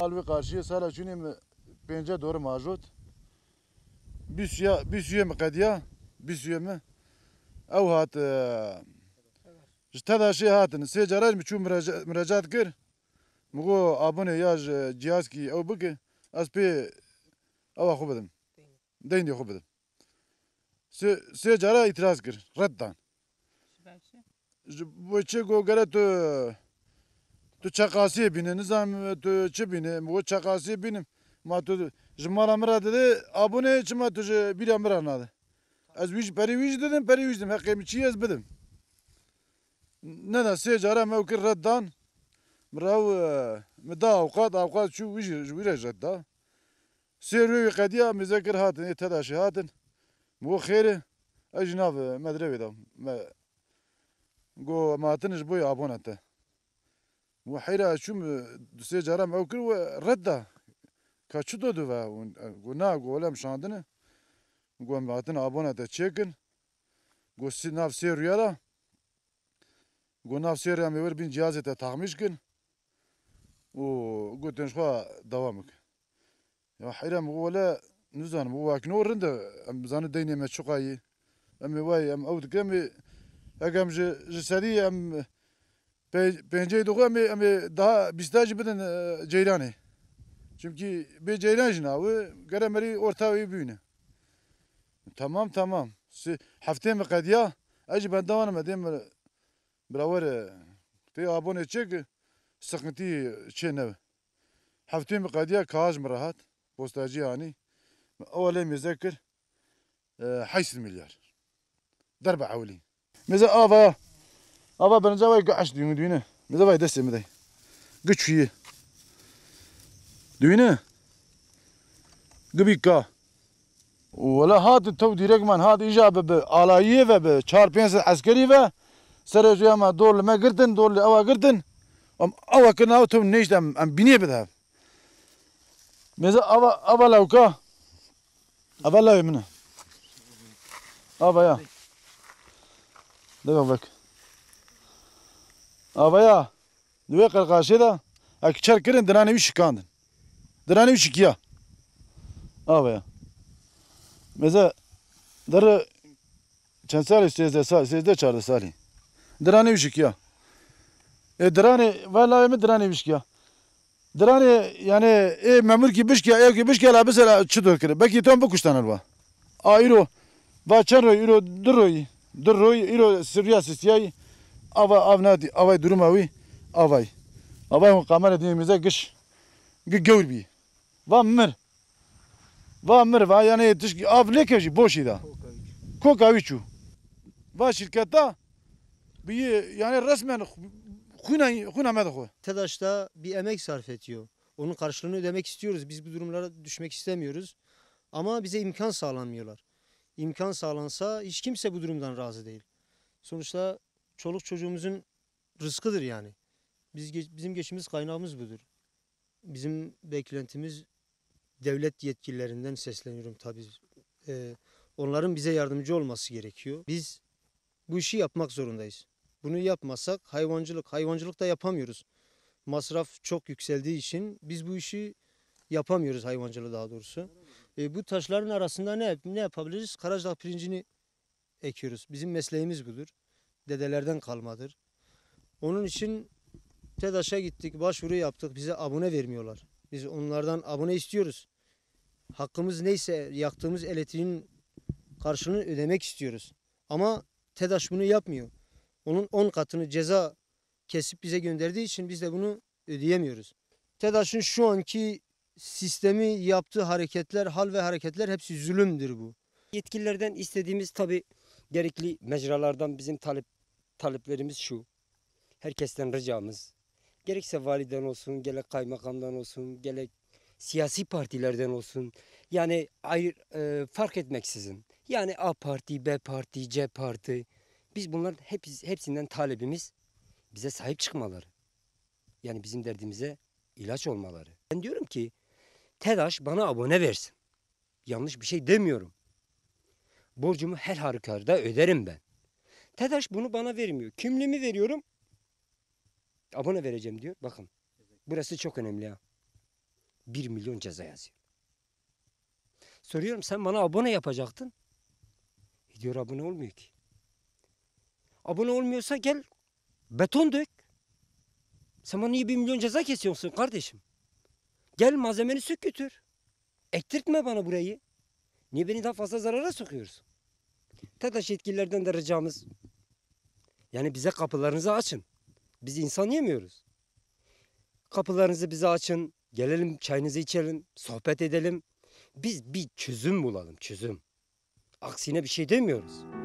Alvi karşıya sala çünü mi pence doğru mevcut. Biz ya biz yem kadiya biz yem ev hat işte şey hatın se mı mi çu müracaat kır. Mugo abone yaz e, cihaz ki ev bu ki az pe ev akubedim. Deyin diyor akubedim. Se se itiraz kır reddan. Bu çe go garet e, tu çakası bine nizam tu çi bine bu çakası binim ma tu jmara mira dedi abone çi ma tu bir amra nadı ez viz peri viz dedim peri viz dedim hakkım çi ez bidim ne da se cara mevkir reddan mirav mida avukat avukat şu viz viz redda servi kadiya mizekir hatın etadaşı hatın bu khiri ajnav medrevedam go iş boyu abonete وحيرة شو دوسي جرام أو كل ردة كشو دو و ونا قولا مشاندنا قوم بعدين أبونا تشيكن قصي نفسي ريالا قو نفسي ريا ميور بين جهازي تتعمشكن و قلت نشوا دوامك يا حيرة مقولة نزان مو واك نور رند أم زان الدنيا ما شقاي أم واي أم أود كم أجمع جسدي أم Penceyi doku ama, ama daha bizdaci bidin e, ceylanı. Çünkü bir ceylan jinavı geremeri orta ve büyüne. Tamam tamam. Haftaya mı kadiya? Acı ben davanım edeyim. Bravar te abone çek sıkıntı çene. Haftaya mı kadiya kaç mı rahat? Postacı yani. Öyle mezekir. 8 e, milyar. Darbe avli. Mesela ava Aber ben zavay gaş düğünü düğünü. Ne zavay dese mi day. Güç iyi. Düğünü. Gıbika. Ola hadi tav direkt hadi icabe be alayiye ve be çar pensiz askeri ve serajıya ma doğru me girdin doğru ava girdin. Am ava kına o tav ne işte am biniye be de. Meza ava ava lauka. Ava lavimine. Ava ya. Devam bak. Avaya nüve karkaşı da akçer kirin dirane üç kandın. Dirane üç ikiya. Avaya. Meze darı çensali sizde sizde çardı sali. Dirane üç ikiya. E dirane vallahi mi dirane üç ikiya. Dirane yani e memur ki biş ki ev ki biş ki labis çıtır kiri. Belki tam bu kuştan alba. Ayro. Vaçaro, iro, droy, droy, iro, sirya, sisyay, ava avna avay durumavi avay. Avay mu mı kamera dinimize gış gör bi. Va mır. Va mır va yani dış av ne kevji boş ida. Kokaviçu. Va şirkette bir yani resmen Kuna, kuna mı TEDAŞ da bir emek sarf ediyor. Onun karşılığını ödemek istiyoruz. Biz bu durumlara düşmek istemiyoruz. Ama bize imkan sağlanmıyorlar. İmkan sağlansa hiç kimse bu durumdan razı değil. Sonuçta çoluk çocuğumuzun rızkıdır yani. Biz bizim geçimiz kaynağımız budur. Bizim beklentimiz devlet yetkililerinden sesleniyorum tabii. Ee, onların bize yardımcı olması gerekiyor. Biz bu işi yapmak zorundayız. Bunu yapmasak hayvancılık, hayvancılık da yapamıyoruz. Masraf çok yükseldiği için biz bu işi yapamıyoruz hayvancılığı daha doğrusu. E, bu taşların arasında ne ne yapabiliriz? Karacadağ pirincini ekiyoruz. Bizim mesleğimiz budur dedelerden kalmadır. Onun için TEDAŞ'a gittik, başvuru yaptık. Bize abone vermiyorlar. Biz onlardan abone istiyoruz. Hakkımız neyse yaktığımız elektriğin karşılığını ödemek istiyoruz. Ama TEDAŞ bunu yapmıyor. Onun 10 on katını ceza kesip bize gönderdiği için biz de bunu ödeyemiyoruz. TEDAŞ'ın şu anki sistemi yaptığı hareketler, hal ve hareketler hepsi zulümdür bu. Yetkililerden istediğimiz tabi gerekli mecralardan bizim talep taleplerimiz şu. Herkesten ricamız. Gerekse validen olsun, gerek kaymakamdan olsun, gerek siyasi partilerden olsun. Yani ayrı e, fark etmeksizin. Yani A parti, B parti, C parti. Biz bunların hep, hepsinden talebimiz bize sahip çıkmaları. Yani bizim derdimize ilaç olmaları. Ben diyorum ki TEDAŞ bana abone versin. Yanlış bir şey demiyorum. Borcumu her harikarda öderim ben. TEDAŞ bunu bana vermiyor. Kimliğimi veriyorum. Abone vereceğim diyor. Bakın. Burası çok önemli ya. 1 milyon ceza yazıyor. Soruyorum sen bana abone yapacaktın. E diyor abone olmuyor ki. Abone olmuyorsa gel beton dök. Sen bana niye 1 milyon ceza kesiyorsun kardeşim? Gel malzemeni sök götür. Ektirtme bana burayı. Niye beni daha fazla zarara sokuyorsun? TEDAŞ yetkililerden de ricamız yani bize kapılarınızı açın. Biz insan yemiyoruz. Kapılarınızı bize açın. Gelelim çayınızı içelim. Sohbet edelim. Biz bir çözüm bulalım çözüm. Aksine bir şey demiyoruz.